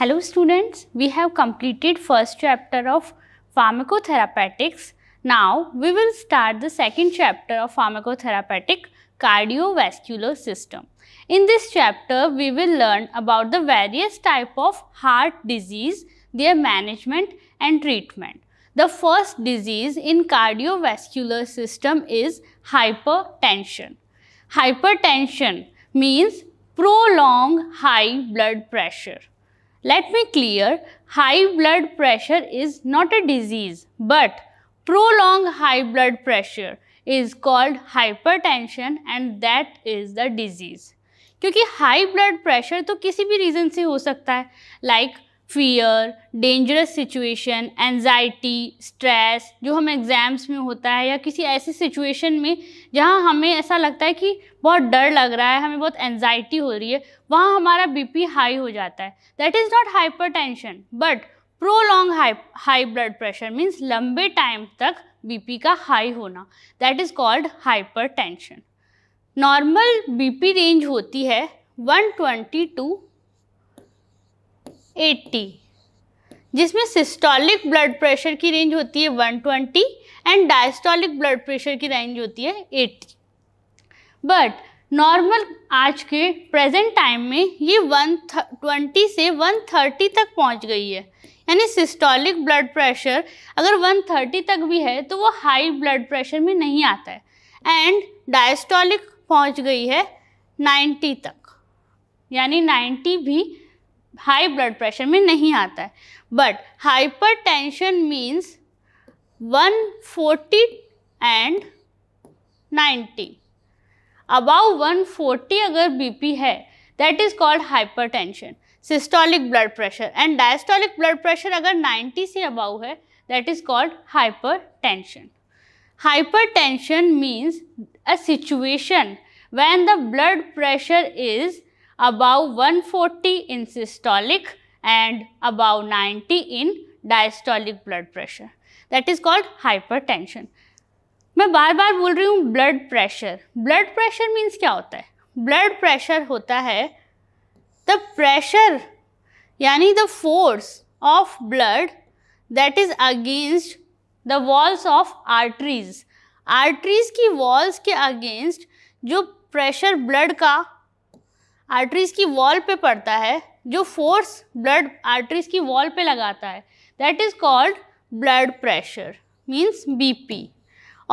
Hello students, we have completed first chapter of pharmacotherapeutics. Now we will start the second chapter of pharmacotherapeutic cardiovascular system. In this chapter, we will learn about the various type of heart disease, their management and treatment. The first disease in cardiovascular system is hypertension. Hypertension means prolonged high blood pressure. Let me clear, high blood pressure is not a disease, but prolonged high blood pressure is called hypertension and that is the disease. क्योंकि high blood pressure तो किसी भी reason से हो सकता है like like fear dangerous situation anxiety stress जो हम एग्ज़ाम्स में होता है या किसी ऐसी सिचुएशन में जहाँ हमें ऐसा लगता है कि बहुत डर लग रहा है हमें बहुत एनजाइटी हो रही है वहाँ हमारा बीपी हाई हो जाता है that is not tension but prolong high high blood pressure means लंबे टाइम तक बीपी का हाई होना that is called tension normal BP range होती है 120 टू एट्टी जिसमें सिस्टोलिक ब्लड प्रेशर की रेंज होती है 120 एंड डायस्टोलिक ब्लड प्रेशर की रेंज होती है 80 बट नॉर्मल आज के प्रेजेंट टाइम में ये 120 से 130 तक पहुंच गई है यानी सिस्टोलिक ब्लड प्रेशर अगर 130 तक भी है तो वो हाई ब्लड प्रेशर में नहीं आता है एंड डायस्टोलिक पहुंच गई है 90 तक यानी 90 भी हाई ब्लड प्रेशर में नहीं आता है but hyper tension means one forty and ninety above one forty अगर बीपी है that is called hyper tension systolic blood pressure and diastolic blood pressure अगर 90 से अबाउ है that is called hyper tension hyper tension means a situation when the blood pressure is forty 140 in and above ninety 90 in blood pressure that is called hyper tension मैं बार बार बोल रही हूँ blood pressure blood pressure means क्या होता है blood pressure होता है द प्रेशर यानी the force of blood that is against the walls of arteries arteries की वॉल्स के अगेंस्ट जो प्रेशर ब्लड का आर्टरीज की वॉल पे पड़ता है जो फोर्स ब्लड आर्टरीज की वॉल पे लगाता है that is called blood pressure means BP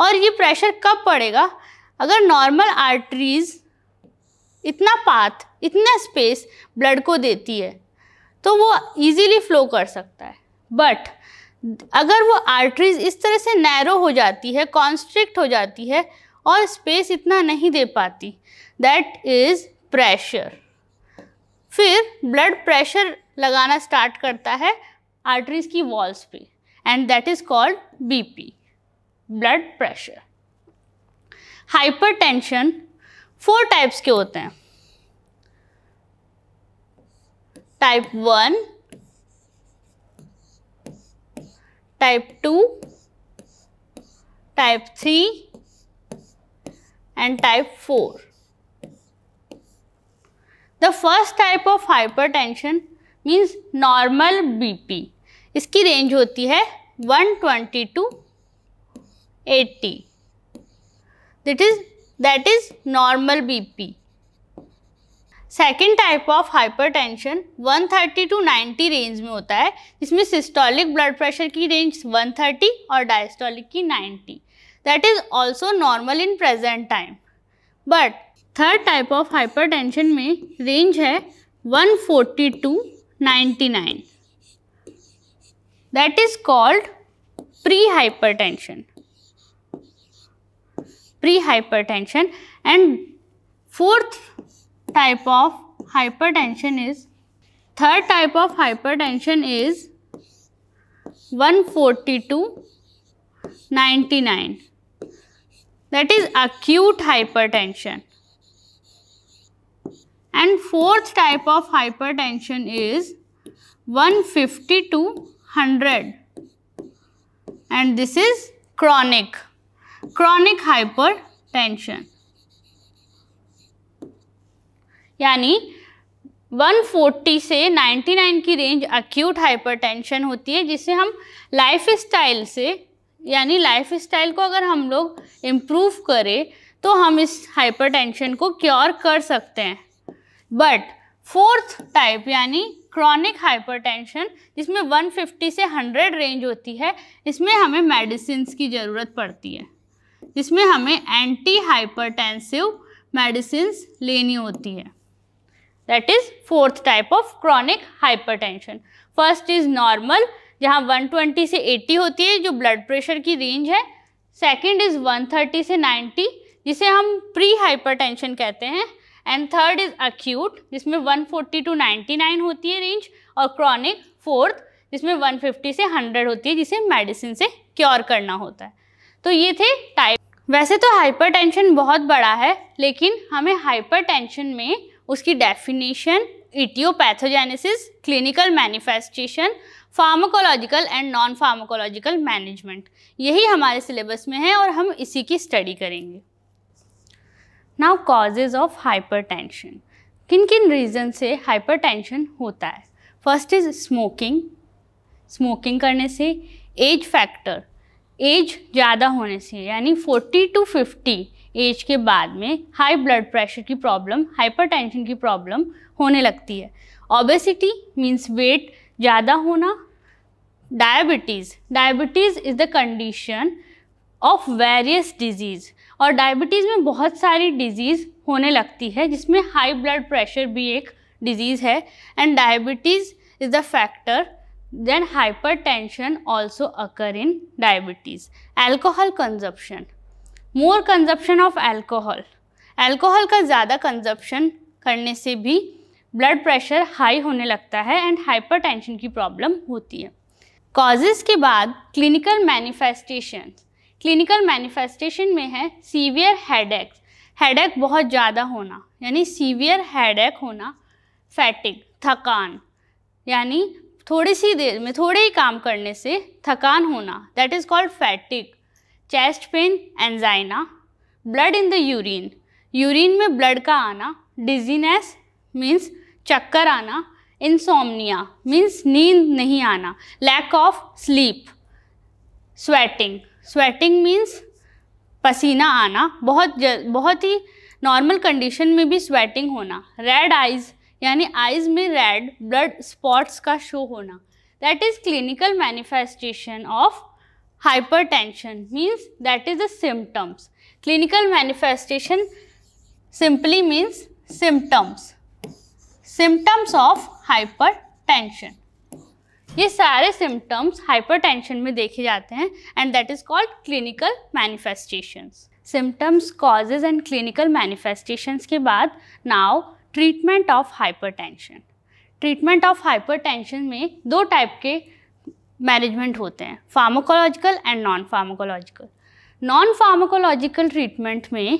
और ये प्रेशर कब पड़ेगा अगर नॉर्मल आर्टरीज इतना पाथ इतना स्पेस ब्लड को देती है तो वो इजीली फ्लो कर सकता है बट अगर वो आर्टरीज इस तरह से नैरो हो जाती है कॉन्स्ट्रिक्ट हो जाती है और स्पेस इतना नहीं दे पाती दैट इज़ प्रेशर फिर ब्लड प्रेशर लगाना स्टार्ट करता है आर्टरीज की वॉल्स पे and that is called BP blood pressure hypertension four types के होते हैं type one type two type three and type four the first type of hyper tension means normal B इसकी range होती है 120 to eighty that is that is normal B P second type of hyper one thirty to 90 range में होता है जिसमें systolic blood pressure की range 130 और diastolic की 90 that is also normal in present time but third type of hypertension में range है 140 forty to ninety that is called pre hypertension pre hypertension and fourth type of hypertension is third type of hypertension is 142 forty to ninety that is acute hyper tension and fourth type of hypertension is 150 to 100 and this is chronic chronic hypertension यानी 140 से 99 की range acute hypertension होती है जिसे हम lifestyle से यानी lifestyle को अगर हम लोग इम्प्रूव करें तो हम इस हाइपरटेंशन को क्योर कर सकते हैं बट फोर्थ टाइप यानी क्रॉनिक हाइपरटेंशन जिसमें 150 से 100 रेंज होती है इसमें हमें मेडिसिन की ज़रूरत पड़ती है जिसमें हमें एंटी हाइपरटेंसिव मेडिसिन लेनी होती है that is fourth type of chronic hypertension first is normal जहाँ 120 से 80 होती है जो ब्लड प्रेशर की रेंज है सेकेंड इज़ 130 से 90 जिसे हम प्री हाइपरटेंशन कहते हैं एंड थर्ड इज अक्यूट जिसमें 140 टू 99 होती है रेंज और क्रॉनिक फोर्थ जिसमें 150 से 100 होती है जिसे मेडिसिन से क्योर करना होता है तो ये थे टाइप वैसे तो हाइपरटेंशन बहुत बड़ा है लेकिन हमें हाइपरटेंशन में उसकी definition etiopathogenesis clinical manifestation pharmacological and non pharmacological management यही हमारे सिलेबस में है और हम इसी की स्टडी करेंगे now causes of hyper tension किन किन रीज़न से हाइपर टेंशन होता है फर्स्ट इज़ स्मोकिंग स्मोकिंग करने से एज फैक्टर एज ज़्यादा होने से यानी 40 टू 50 एज के बाद में हाई ब्लड प्रेशर की प्रॉब्लम हाइपरटेंशन की प्रॉब्लम होने लगती है ओबेसिटी मीन्स वेट ज़्यादा होना diabetes diabetes is the condition of various disease और डायबिटीज़ में बहुत सारी डिजीज़ होने लगती है जिसमें हाई ब्लड प्रेशर भी एक डिजीज़ है and diabetes is the factor then hyper tension also occur in diabetes alcohol consumption more consumption of alcohol alcohol का ज़्यादा कंजप्शन करने से भी ब्लड प्रेशर हाई होने लगता है एंड हाइपर की प्रॉब्लम होती है कॉजेज़ के बाद क्लिनिकल मैनिफेस्टेशंस क्लिनिकल मैनिफेस्टेशन में है सीवियर हेडेक हेडेक बहुत ज़्यादा होना यानी सीवियर हेडेक होना फैटिक थकान यानी थोड़ी सी देर में थोड़े ही काम करने से थकान होना that is called fatigue chest pain angina blood in the urine urine में ब्लड का आना डिजीनेस मीन्स चक्कर आना इंसोमनिया मीन्स नींद नहीं आना lack of sleep sweating sweating means पसीना आना बहुत बहुत ही नॉर्मल कंडीशन में भी स्वेटिंग होना रेड आइज यानी आइज में रेड ब्लड स्पॉट्स का शो होना that is clinical manifestation of hyper tension means that is the symptoms clinical manifestation simply means symptoms symptoms of hyper tension ये सारे symptoms hypertension में देखे जाते हैं and that is called clinical manifestations symptoms causes and clinical manifestations के बाद now treatment of hypertension treatment of hypertension में दो टाइप के मैनेजमेंट होते हैं pharmacological and non pharmacological non pharmacological treatment में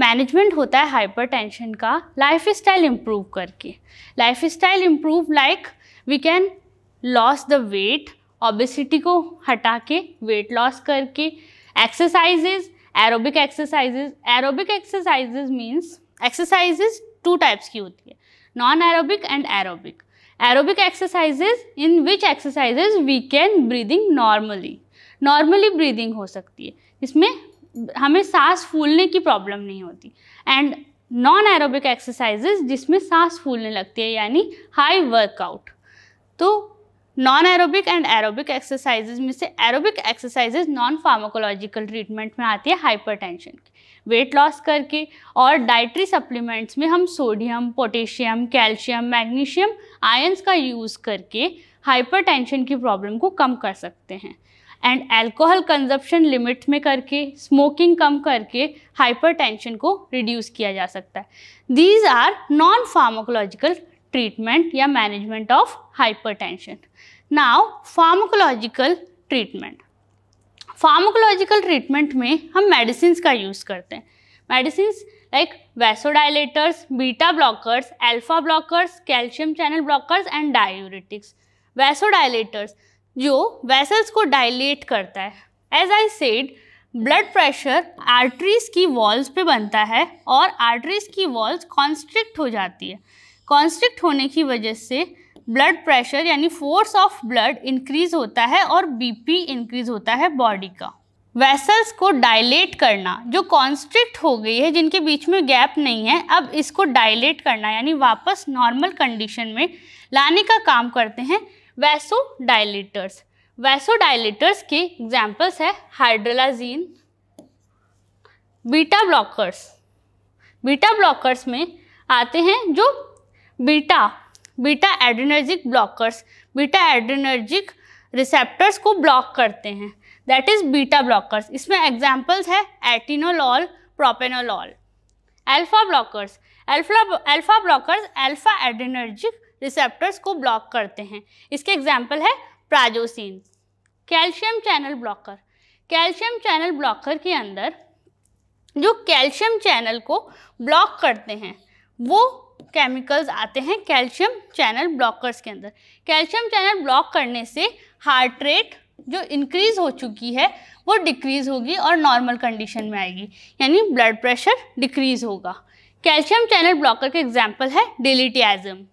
मैनेजमेंट होता है हाइपरटेंशन का लाइफ स्टाइल इम्प्रूव करके life style improve like we can loss the weight obesity को हटा के वेट लॉस करके exercises aerobic exercises aerobic exercises means exercises two types की होती है non aerobic and aerobic aerobic exercises in which exercises we can breathing normally normally breathing हो सकती है इसमें हमें सांस फूलने की प्रॉब्लम नहीं होती एंड नॉन एरोबिक एक्सरसाइजेज जिसमें सांस फूलने लगती है यानी हाई वर्कआउट तो non aerobic and aerobic exercises में से aerobic exercises non pharmacological treatment में आती है हाइपरटेंशन की वेट लॉस करके और डाइट्री सप्लीमेंट्स में हम sodium potassium calcium magnesium ions का यूज़ करके हाइपरटेंशन की प्रॉब्लम को कम कर सकते हैं एंड अल्कोहल कंजप्शन लिमिट में करके स्मोकिंग कम करके हाइपरटेंशन को रिड्यूस किया जा सकता है these are non pharmacological treatment या management of hypertension. Now pharmacological treatment pharmacological treatment में हम मेडिसिन का यूज़ करते हैं medicine like vasodilators beta blockers alpha blockers calcium channel blockers and diuretics vasodilators जो वैसल्स को डायलेट करता है as I said blood pressure arteries की वॉल्स पे बनता है और आर्टरीज की वॉल्स कॉन्स्ट्रिक्ट हो जाती है कॉन्स्ट्रिक्ट होने की वजह से ब्लड प्रेशर यानी फोर्स ऑफ ब्लड इंक्रीज होता है और बीपी इंक्रीज होता है बॉडी का वेसल्स को डायलेट करना जो कॉन्स्ट्रिक्ट हो गई है जिनके बीच में गैप नहीं है अब इसको डायलेट करना यानी वापस नॉर्मल कंडीशन में लाने का काम करते हैं वैसो डायलेटर्स वैसो डायलेटर्स के एग्जाम्पल्स है hydralazine beta blockers beta blockers में आते हैं जो beta beta adrenergic blockers beta adrenergic receptors को ब्लॉक करते हैं दैट इज़ बीटा ब्लॉकर्स इसमें एग्जाम्पल्स है atenolol propranolol alpha blockers alpha alpha blockers alpha adrenergic receptors को ब्लॉक करते हैं इसके एग्जाम्पल है prazosin calcium channel blocker calcium channel blocker के अंदर जो कैल्शियम चैनल को ब्लॉक करते हैं वो केमिकल्स आते हैं कैल्शियम चैनल ब्लॉकर्स के अंदर कैल्शियम चैनल ब्लॉक करने से हार्ट रेट जो इंक्रीज हो चुकी है वो डिक्रीज होगी और नॉर्मल कंडीशन में आएगी यानी ब्लड प्रेशर डिक्रीज होगा कैल्शियम चैनल ब्लॉकर के एग्जाम्पल है डिलिटियाजम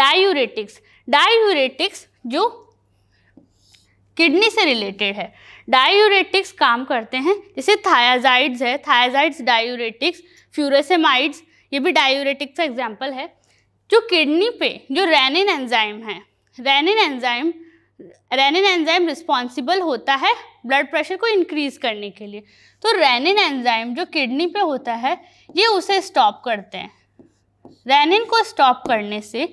डायूरेटिक्स डायूरेटिक्स जो किडनी से रिलेटेड है डायूरेटिक्स काम करते हैं जैसे थायाजाइड्स है थायाजाइड्स डायूरेटिक्स फ्यूरेसेमाइड्स ये भी डायूरेटिक का एग्जाम्पल है जो किडनी पे जो रैनिन एंजाइम है renin enzyme renin enzyme responsible होता है ब्लड प्रेशर को इंक्रीज करने के लिए तो रैनिन एंजाइम जो किडनी पे होता है ये उसे स्टॉप करते हैं रैनिन को स्टॉप करने से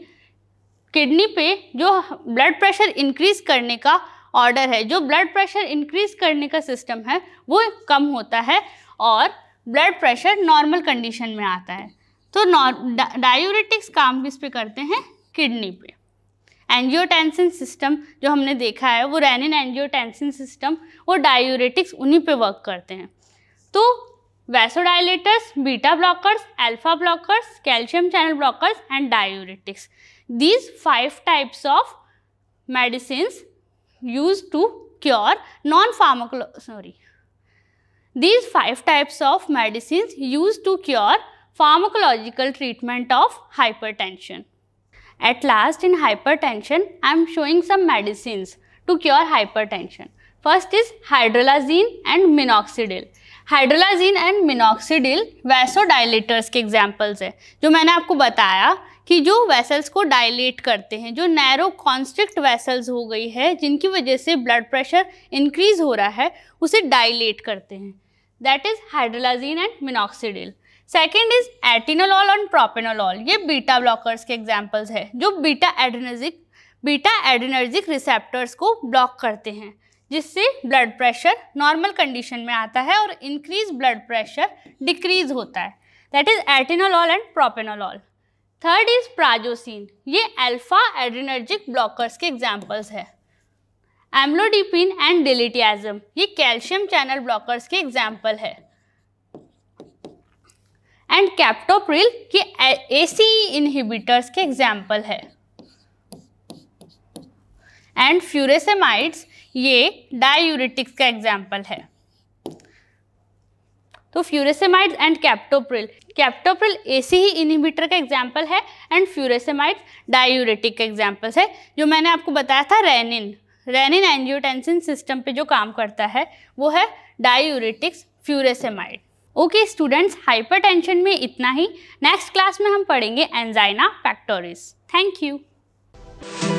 किडनी पे जो ब्लड प्रेशर इंक्रीज करने का ऑर्डर है जो ब्लड प्रेशर इंक्रीज करने का सिस्टम है वो कम होता है और ब्लड प्रेशर नॉर्मल कंडीशन में आता है तो डायोरेटिक्स काम किस पे करते हैं किडनी पे एंजियोटेंसिन सिस्टम जो हमने देखा है वो रैनिन एंजियोटेंसिन सिस्टम वो डायोरेटिक्स उन्हीं पे वर्क करते हैं तो vasodilators beta blockers alpha blockers calcium channel blockers and diuretics these five types of medicine use to cure non pharmacological sorry these five types of medicine use to cure pharmacological treatment of hypertension. At last in hypertension, I am showing some medicines to cure hypertension. First is hydralazine and minoxidil. Hydralazine and minoxidil vasodilators के examples हैं जो मैंने आपको बताया कि जो vessels को dilate करते हैं जो नैरो कॉन्स्ट्रिक्ट वेसल्स हो गई है जिनकी वजह से ब्लड प्रेशर इंक्रीज हो रहा है उसे डायलेट करते हैं that is hydralazine and minoxidil second is atenolol and propranolol ये बीटा ब्लॉकर्स के एग्जाम्पल्स है जो beta adrenergic beta adrenergic receptors को ब्लॉक करते हैं जिससे ब्लड प्रेशर नॉर्मल कंडीशन में आता है और इंक्रीज ब्लड प्रेशर डिक्रीज होता है that is atenolol and propranolol third is prazosin ये अल्फा एडिनर्जिक ब्लॉकर्स के एग्जाम्पल्स है एम्लोडिपिन एंड डिलिटियाजम ये कैल्शियम चैनल ब्लॉकर्स के एग्जाम्पल है एंड कैप्टोप्रिल के एसी इनहिबिटर्स के एग्जाम्पल है एंड फ्यूरेसेमाइड्स ये डायूरेटिक्स का एग्जाम्पल है तो furosemides and captopril captopril ACE ही इनहिबिटर का एग्जाम्पल है एंड फ्यूरेसेमाइड्स डायूरेटिक का एग्जाम्पल है जो मैंने आपको बताया था रेनिन रेनिन एंजियोटेंसिन सिस्टम पे जो काम करता है वो है diuretics furosemide okay students hypertension में इतना ही नेक्स्ट क्लास में हम पढ़ेंगे एंजाइना फैक्टोरिस थैंक यू